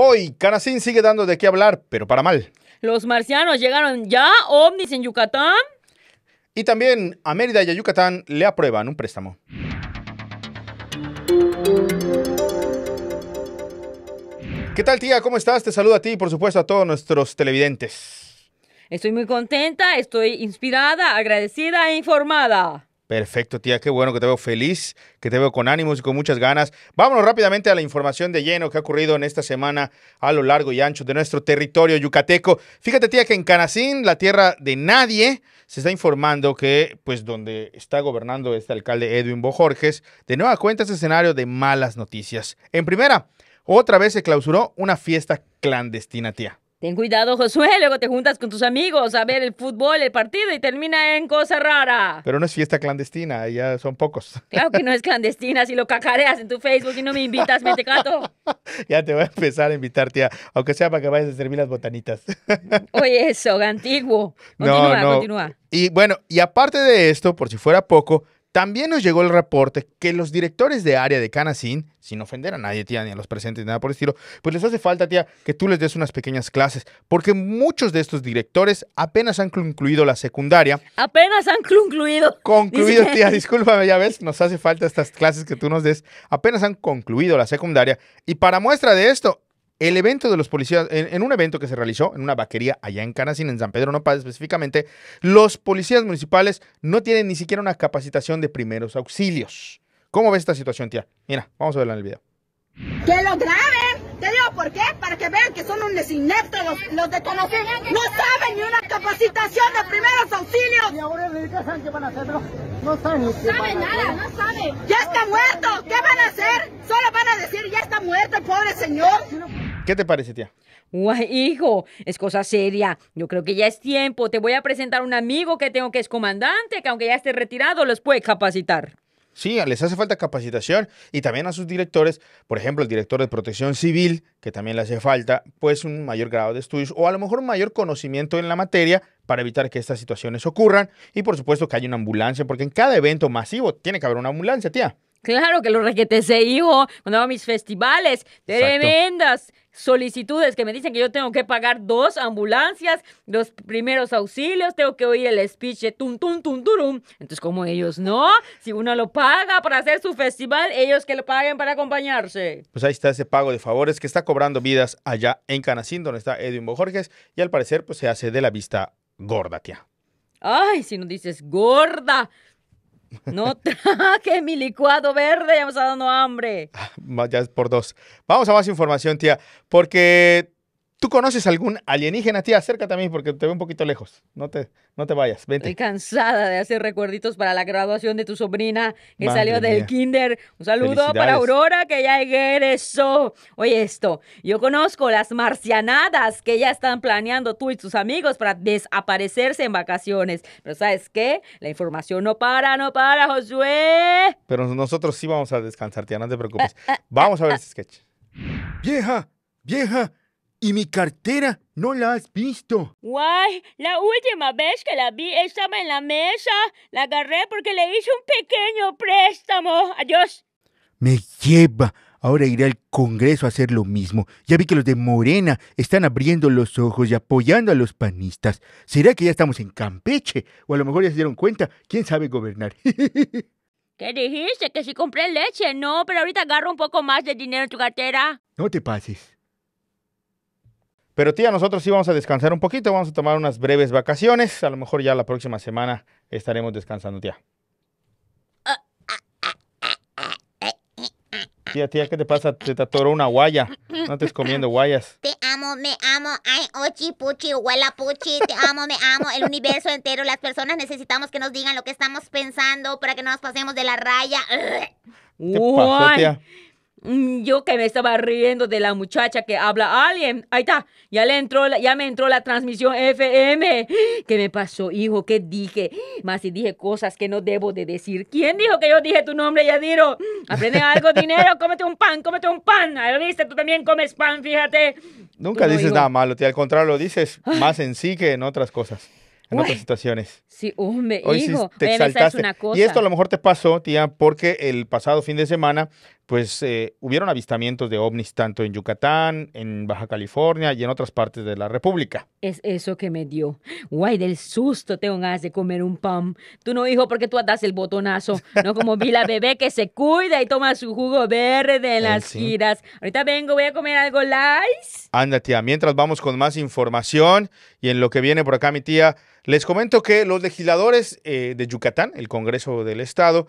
Hoy, Canacín sigue dando de qué hablar, pero para mal. Los marcianos llegaron ya, ovnis en Yucatán. Y también a Mérida y a Yucatán le aprueban un préstamo. ¿Qué tal, tía? ¿Cómo estás? Te saludo a ti y, por supuesto, a todos nuestros televidentes. Estoy muy contenta, estoy inspirada, agradecida e informada. Perfecto, tía, qué bueno que te veo feliz, que te veo con ánimos y con muchas ganas. Vámonos rápidamente a la información de lleno que ha ocurrido en esta semana a lo largo y ancho de nuestro territorio yucateco. Fíjate, tía, que en Canacín, la tierra de nadie, se está informando que, pues, donde está gobernando este alcalde Edwin Bojorges, de nueva cuenta es escenario de malas noticias. En primera, otra vez se clausuró una fiesta clandestina, tía. Ten cuidado, Josué, luego te juntas con tus amigos a ver el fútbol, el partido y termina en cosa rara. Pero no es fiesta clandestina, ya son pocos. Claro que no es clandestina, si lo cacareas en tu Facebook y no me invitas, me te cato. ya te voy a empezar a invitar, tía, aunque sea para que vayas a servir las botanitas. Oye, eso, antiguo. Continúa, continúa. Y bueno, y aparte de esto, por si fuera poco, también nos llegó el reporte que los directores de área de Canasín, sin ofender a nadie, tía, ni a los presentes, ni nada por el estilo, pues les hace falta, tía, que tú les des unas pequeñas clases, porque muchos de estos directores apenas han concluido la secundaria. Apenas han concluido. Concluido, tía, discúlpame, ya ves, nos hace falta estas clases que tú nos des. Apenas han concluido la secundaria. Y para muestra de esto, el evento de los policías, en, un evento que se realizó en una vaquería allá en Canacín, en San Pedro Nopal específicamente, los policías municipales no tienen ni siquiera una capacitación de primeros auxilios. ¿Cómo ves esta situación, tía? Mira, vamos a verla en el video. ¡Que lo graben! Te digo por qué, para que vean que son unos ineptos los, los conocimiento. No saben ni una capacitación de primeros auxilios. Y ahora qué van a hacer, no, saben. saben nada, no saben. Ya está muerto, ¿qué van a hacer? Solo van a decir, ya está muerto el pobre señor. ¿Qué te parece, tía? hijo, es cosa seria. Yo creo que ya es tiempo. Te voy a presentar un amigo que tengo que es comandante, que aunque ya esté retirado, los puede capacitar. Sí, les hace falta capacitación y también a sus directores, por ejemplo, el director de protección civil, que también le hace falta, pues un mayor grado de estudios o a lo mejor mayor conocimiento en la materia para evitar que estas situaciones ocurran y por supuesto que haya una ambulancia, porque en cada evento masivo tiene que haber una ambulancia, tía. Claro que lo requetes se eh, hijo, cuando hago mis festivales, tremendas solicitudes que me dicen que yo tengo que pagar dos ambulancias, los primeros auxilios, tengo que oír el speech de tum tum tum Entonces, como ellos no, si uno lo paga para hacer su festival, ellos que lo paguen para acompañarse. Pues ahí está ese pago de favores que está cobrando vidas allá en Canacín, donde está Edwin Bojorges, y al parecer pues se hace de la vista gorda, tía. Ay, si no dices gorda, no traje mi licuado verde, ya me está dando hambre. Ah, ya es por dos. Vamos a más información, tía, porque ¿Tú conoces algún alienígena? Tía, acércate a mí porque te veo un poquito lejos. No te, no te vayas, vente. Estoy cansada de hacer recuerditos para la graduación de tu sobrina que salió del kinder. Un saludo para Aurora que ya egresó. Oye esto, yo conozco las marcianadas que ya están planeando tú y tus amigos para desaparecerse en vacaciones. Pero ¿sabes qué? La información no para, no para, Josué. Pero nosotros sí vamos a descansar, tía, no te preocupes. vamos a ver ese sketch. Vieja, vieja. ¿Y mi cartera? ¿No la has visto? ¡Guay! La última vez que la vi estaba en la mesa. La agarré porque le hice un pequeño préstamo. Adiós. Me lleva. Ahora iré al Congreso a hacer lo mismo. Ya vi que los de Morena están abriendo los ojos y apoyando a los panistas. ¿Será que ya estamos en Campeche? O a lo mejor ya se dieron cuenta. ¿Quién sabe gobernar? ¿Qué dijiste? Que si compré leche. No, pero ahorita agarro un poco más de dinero en tu cartera. No te pases. Pero tía, nosotros sí vamos a descansar un poquito, vamos a tomar unas breves vacaciones. A lo mejor ya la próxima semana estaremos descansando, tía. Tía, tía, ¿qué te pasa? Te, tatuó una guaya. No te comiendo guayas. Te amo, me amo. Ay, ochi, puchi, huela, puchi. Te amo, me amo. El universo entero, las personas necesitamos que nos digan lo que estamos pensando para que no nos pasemos de la raya. ¿Qué Mm, yo que me estaba riendo de la muchacha que habla alguien. Ahí está. Ya le entró, ya me entró la transmisión FM. ¿Qué me pasó, hijo? ¿Qué dije? Más si dije cosas que no debo de decir. ¿Quién dijo que yo dije tu nombre, ya Yadiro? Aprende algo, dinero. Cómete un pan, cómete un pan. Ahí viste, tú también comes pan, fíjate. Nunca dices nada malo, tía. Al contrario, lo dices más en sí que en otras cosas en otras situaciones. Sí, hombre, Hoy hijo, sí te Es una cosa. Y esto a lo mejor te pasó, tía, porque el pasado fin de semana pues eh, hubieron avistamientos de ovnis tanto en Yucatán, en Baja California y en otras partes de la República. Es eso que me dio. Guay, del susto tengo ganas de comer un pan. Tú no, hijo, porque tú atas el botonazo. No como vi la bebé que se cuida y toma su jugo verde en las giras. Ahorita vengo, voy a comer algo light. Anda, tía, mientras vamos con más información y en lo que viene por acá mi tía, les comento que los legisladores eh, de Yucatán, el Congreso del Estado,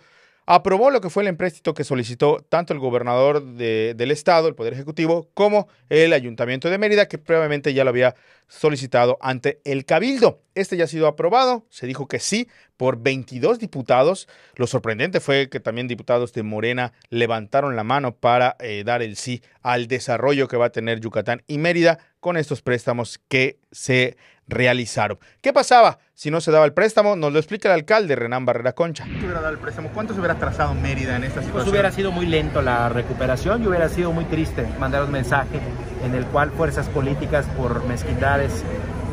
aprobó lo que fue el empréstito que solicitó tanto el gobernador del estado, el Poder Ejecutivo, como el Ayuntamiento de Mérida, que previamente ya lo había solicitado ante el Cabildo. Este ya ha sido aprobado, se dijo que sí por 22 diputados. Lo sorprendente fue que también diputados de Morena levantaron la mano para eh, dar el sí al desarrollo que va a tener Yucatán y Mérida con estos préstamos que se realizaron. ¿Qué pasaba? si no se daba el préstamo, nos lo explica el alcalde Renán Barrera Concha. ¿Cuánto se hubiera dado el préstamo? ¿Cuánto se hubiera trazado Mérida en esta situación? Pues hubiera sido muy lento la recuperación y hubiera sido muy triste mandar un mensaje en el cual fuerzas políticas por mezquindades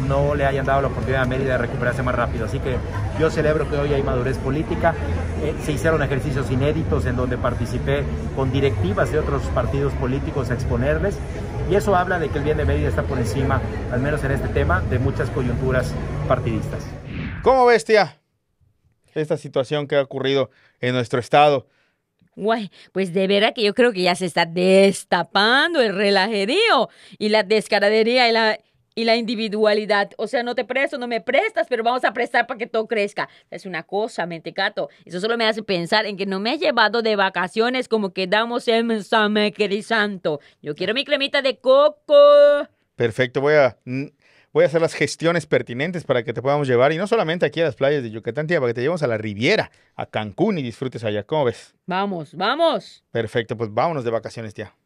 no le hayan dado la oportunidad a Mérida de recuperarse más rápido. Así que yo celebro que hoy hay madurez política. Eh, se hicieron ejercicios inéditos en donde participé con directivas de otros partidos políticos a exponerles. Y eso habla de que el bien de Mérida está por encima, al menos en este tema, de muchas coyunturas partidistas. ¿Cómo bestia? Esta situación que ha ocurrido en nuestro estado. Guay, pues de verdad que yo creo que ya se está destapando el relajerío y la descaradería y la, y la individualidad. O sea, no te presto, no me prestas, pero vamos a prestar para que todo crezca. Es una cosa, mentecato. Eso solo me hace pensar en que no me he llevado de vacaciones como quedamos en San Santo. Yo quiero mi cremita de coco. Perfecto, voy a mm, voy a hacer las gestiones pertinentes para que te podamos llevar, y no solamente aquí a las playas de Yucatán, tía, para que te llevemos a la Riviera, a Cancún y disfrutes allá. ¿Cómo ves? Vamos, vamos. Perfecto, pues vámonos de vacaciones, tía.